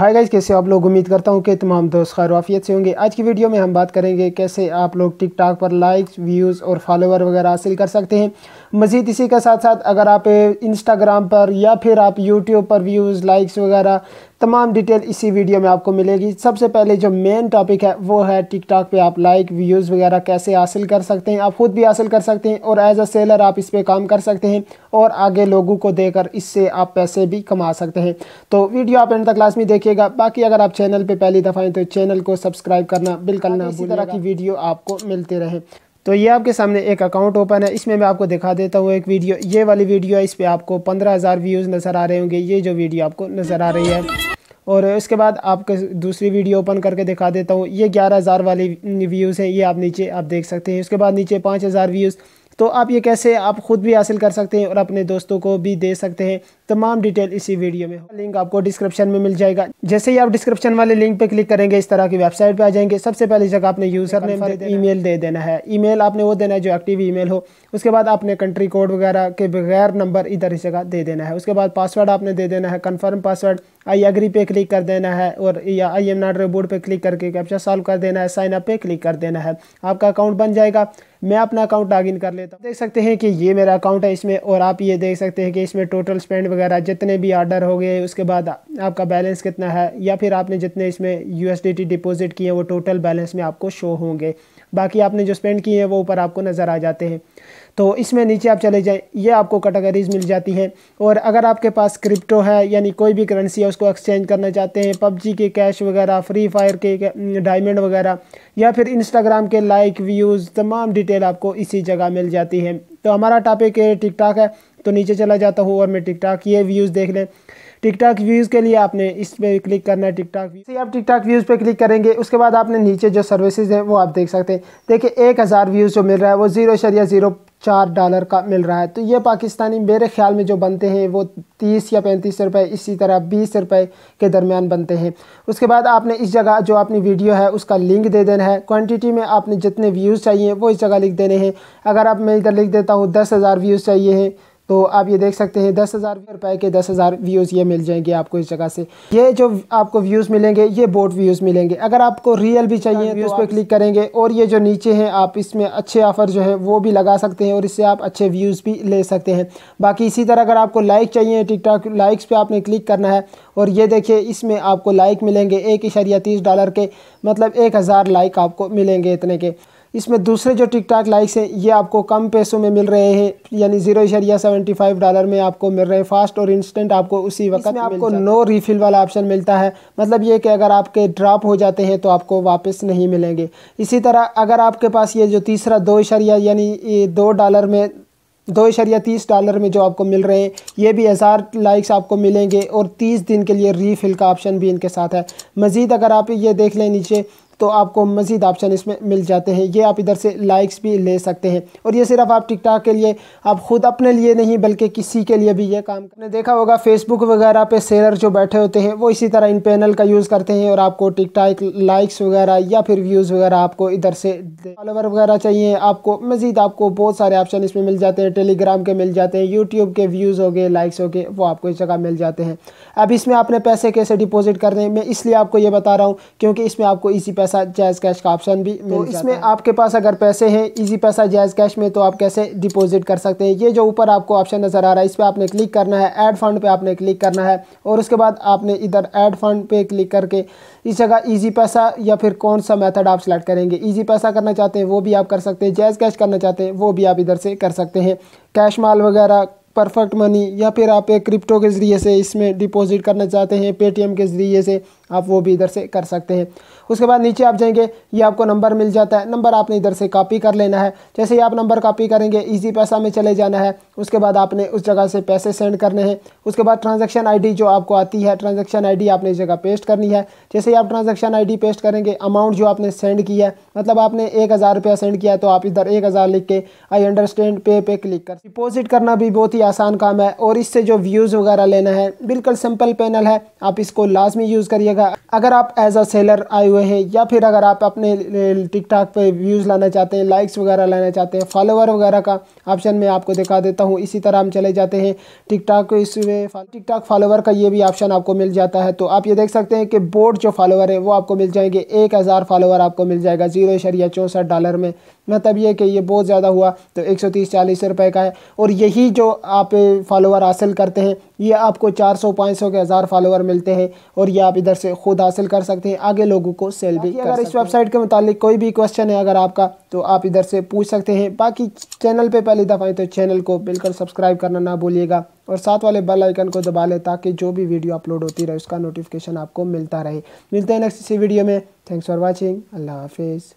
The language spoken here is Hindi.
हाय गाइज कैसे आप लोग उम्मीद करता हूँ कि तमाम दोस्त खैर वाफियत से होंगे आज की वीडियो में हम बात करेंगे कैसे आप लोग टिकटॉक पर लाइक्स व्यूज़ और फॉलोवर वगैरह हासिल कर सकते हैं मज़ीद इसी के साथ साथ अगर आप इंस्टाग्राम पर या फिर आप यूट्यूब पर व्यूज़ लाइक्स वगैरह तमाम डिटेल इसी वीडियो में आपको मिलेगी सबसे पहले जो मेन टॉपिक है वो है टिकटॉक पे आप लाइक व्यूज़ वगैरह कैसे हासिल कर सकते हैं आप ख़ुद भी हासिल कर सकते हैं और एज अ सेलर आप इस पर काम कर सकते हैं और आगे लोगों को देकर इससे आप पैसे भी कमा सकते हैं तो वीडियो आप एंड तक में देखिएगा बाकी अगर आप चैनल पर पहली दफ़ा हैं तो चैनल को सब्सक्राइब करना बिल्कुल ना इसी तरह की वीडियो आपको मिलती रहे तो ये आपके सामने एक अकाउंट ओपन है इसमें मैं आपको दिखा देता हूँ एक वीडियो ये वाली वीडियो है इस पर आपको पंद्रह हज़ार व्यूज़ नज़र आ रहे होंगे ये जो वीडियो आपको नज़र आ रही है और उसके बाद आपको दूसरी वीडियो ओपन करके दिखा देता हूँ ये ग्यारह हज़ार वाली व्यूज़ हैं ये आप नीचे आप देख सकते हैं उसके बाद नीचे पाँच हज़ार व्यूज़ तो आप ये कैसे आप ख़ुद भी हासिल कर सकते हैं और अपने दोस्तों को भी दे सकते हैं तमाम डिटेल इसी वीडियो में लिंक आपको डिस्क्रिप्शन में मिल जाएगा जैसे ही आप डिस्क्रिप्शन वाले लिंक पर क्लिक करेंगे इस तरह की वेबसाइट पर आ जाएंगे सबसे पहले जगह आपने यूज़र ई मेल दे देना है मेल आपने वो देना है जो एक्टिव मेल हो उसके बाद आपने कंट्री कोड वगैरह के बगैर नंबर इधर इस जगह दे देना है उसके बाद पासवर्ड आपने दे देना है कन्फर्म पासवर्ड आई एग्री पे क्लिक कर देना है और या आई एम नाट रिबोर्ड पर क्लिक करके कैप्चा सॉल्व कर देना है साइन अप पे क्लिक कर देना है आपका अकाउंट बन जाएगा मैं अपना अकाउंट लॉग इन कर लेता हूँ देख सकते हैं कि ये मेरा अकाउंट है इसमें और आप ये देख सकते हैं कि इसमें टोटल स्पेंड वगैरह जितने भी ऑर्डर हो गए उसके बाद आपका बैलेंस कितना है या फिर आपने जितने इसमें यू डिपॉजिट किए हैं वो टोटल बैलेंस में आपको शो होंगे बाकी आपने जो स्पेंड किए हैं वो ऊपर आपको नज़र आ जाते हैं तो इसमें नीचे आप चले जाएँ ये आपको कैटेगरीज मिल जाती हैं और अगर आपके पास क्रिप्टो है यानी कोई भी करेंसी है उसको एक्सचेंज करना चाहते हैं पबजी के कैश वगैरह फ्री फायर के डायमंड वगैरह या फिर इंस्टाग्राम के लाइक व्यूज़ तमाम डिटेल डिटेल आपको इसी जगह मिल जाती है तो हमारा टॉपिक टिक टाक है तो नीचे चला जाता हूँ और मैं टिक टाक ये व्यूज़ देख लें टिक टाक व्यूज़ के लिए आपने इस पर क्लिक करना है टिक टाक आप टिक टाक व्यूज़ पे क्लिक करेंगे उसके बाद आपने नीचे जो सर्विसेज हैं वो आप देख सकते हैं देखिए एक हज़ार व्यूज़ जो मिल रहा है वो जीरो शरिया जीरो चार डॉलर का मिल रहा है तो ये पाकिस्तानी मेरे ख्याल में जो बनते हैं वो तीस या पैंतीस रुपए इसी तरह बीस रुपए के दरमियान बनते हैं उसके बाद आपने इस जगह जो अपनी वीडियो है उसका लिंक दे देना है क्वांटिटी में आपने जितने व्यूज़ चाहिए वो इस जगह लिख देने हैं अगर आप मैं इधर लिख देता हूँ दस हज़ार व्यूज़ चाहिए हैं तो आप ये देख सकते हैं दस हज़ार रुपए के दस हज़ार व्यूज़ ये मिल जाएंगे आपको इस जगह से ये जो आपको व्यूज़ मिलेंगे ये बोट व्यूज़ मिलेंगे अगर आपको रियल भी चाहिए व्यूज़ तो उस पर क्लिक करेंगे और ये जो नीचे हैं आप इसमें अच्छे ऑफ़र जो है वो भी लगा सकते हैं और इससे आप अच्छे व्यूज़ भी ले सकते हैं बाकी इसी तरह अगर आपको लाइक चाहिए टिकटॉक लाइक्स पर आपने क्लिक करना है और ये देखिए इसमें आपको लाइक मिलेंगे एक इशारिया तीस डॉलर के मतलब एक हज़ार लाइक आपको मिलेंगे इतने के इसमें दूसरे जो टिक टाक लाइक्स हैं ये आपको कम पैसों में मिल रहे हैं यानी जीरो शरिया सेवेंटी फाइव डॉलर में आपको मिल रहे हैं फास्ट और इंस्टेंट आपको उसी वक्त में आपको नो रिफिल वाला ऑप्शन मिलता है मतलब ये कि अगर आपके ड्रॉप हो जाते हैं तो आपको वापस नहीं मिलेंगे इसी तरह अगर आपके पास ये जो तीसरा दो इशरिया यानी दो डॉलर में दो इशारिया तीस डॉलर में जो आपको मिल रहे हैं ये भी हज़ार लाइक्स आपको मिलेंगे और तीस दिन के लिए रीफिल का ऑप्शन भी इनके साथ है मज़ीद अगर आप ये देख लें नीचे तो आपको मज़ीद ऑप्शन इसमें मिल जाते हैं ये आप इधर से लाइक्स भी ले सकते हैं और ये सिर्फ आप टिकटॉक के लिए आप ख़ुद अपने लिए नहीं बल्कि किसी के लिए भी ये काम करने देखा होगा फेसबुक वगैरह पे सेलर जो बैठे होते हैं वो इसी तरह इन पैनल का यूज़ करते हैं और आपको टिकटॉक लाइक्स वगैरह या फिर व्यूज़ वगैरह आपको इधर से फॉलोवर वगैरह चाहिए आपको मज़ीद आपको बहुत सारे ऑप्शन इसमें मिल जाते हैं टेलीग्राम के मिल जाते हैं यूट्यूब के व्यूज़ हो गए लाइक्स हो गए वो आपको इस जगह मिल जाते हैं अब इसमें आपने पैसे कैसे डिपोज़िट करने मैं इसलिए आपको ये बता रहा हूँ क्योंकि इसमें आपको इसी पैसे पैसा जायज़ कैश का ऑप्शन भी तो इसमें आपके पास अगर पैसे हैं इजी पैसा जायज़ कैश में तो आप कैसे डिपॉजिट कर सकते हैं ये जो ऊपर आपको ऑप्शन नज़र आ रहा है इस पर आपने क्लिक करना है ऐड फंड पे आपने क्लिक करना है और उसके बाद आपने इधर ऐड फंड पे क्लिक करके इस जगह ईजी पैसा या फिर कौन सा मैथड आप सेलेक्ट करेंगे ईजी पैसा करना चाहते हैं वो भी आप कर सकते हैं जायज़ कैश करना चाहते हैं वो भी आप इधर से कर सकते हैं कैश माल वगैरह परफेक्ट मनी या फिर आप एक क्रिप्टो के ज़रिए से इसमें डिपॉजिट करना चाहते हैं पेटीएम के ज़रिए से आप वो भी इधर से कर सकते हैं उसके बाद नीचे आप जाएंगे ये आपको नंबर मिल जाता है नंबर आपने इधर से कॉपी कर लेना है जैसे ही आप नंबर कॉपी करेंगे ईजी पैसा में चले जाना है उसके बाद आपने उस जगह से पैसे सेंड करने हैं उसके बाद ट्रांजेक्शन आई जो आपको आती है ट्रांजेक्शन आई आपने इस जगह पेस्ट करनी है जैसे ही आप ट्रांजेक्शन आई पेस्ट करेंगे अमाउंट जो आपने सेंड किया है मतलब आपने एक हज़ार रुपया सेंड किया तो आप इधर एक हज़ार लिख के आई अंडरस्टैंड पे पे क्लिक कर डिपोजिट करना भी बहुत ही आसान काम है और इससे जो व्यूज़ वगैरह लेना है बिल्कुल सिंपल पैनल है आप इसको लाजमी यूज़ करिएगा अगर आप एज अ सेलर आए हुए हैं या फिर अगर आप अपने टिकटॉक पर व्यूज़ लाना चाहते हैं लाइक्स वगैरह लाना चाहते हैं फॉलोवर वगैरह का ऑप्शन मैं आपको दिखा देता हूँ इसी तरह हम चले जाते हैं टिकटॉक इस टिकटॉक फॉलोवर का ये भी ऑप्शन आपको मिल जाता है तो आप ये देख सकते हैं कि बोर्ड जो फॉलोवर है वो आपको मिल जाएंगे एक हज़ार फॉलोवर आपको मिल जाएगा जीरो शरिया चौंसठ डॉलर में मतलब ये कि ये बहुत ज़्यादा हुआ तो एक सौ तीस चालीस रुपये का है और यही जो आप फॉलोवर हासिल करते हैं ये आपको 400 500 के हज़ार फॉलोअर मिलते हैं और ये आप इधर से खुद हासिल कर सकते हैं आगे लोगों को सेल भी अगर इस वेबसाइट के मुतालिक कोई भी क्वेश्चन है अगर आपका तो आप इधर से पूछ सकते हैं बाकी चैनल पे पहली दफ़ा आए तो चैनल को बिल्कुल सब्सक्राइब करना ना भूलिएगा और साथ वाले बेल आइकन को दबा लें ताकि जो भी वीडियो अपलोड होती रहे उसका नोटिफिकेशन आपको मिलता रहे मिलते हैं नेक्स्ट इसी वीडियो में थैंक्स फॉर वॉचिंग अल्लाह हाफिज़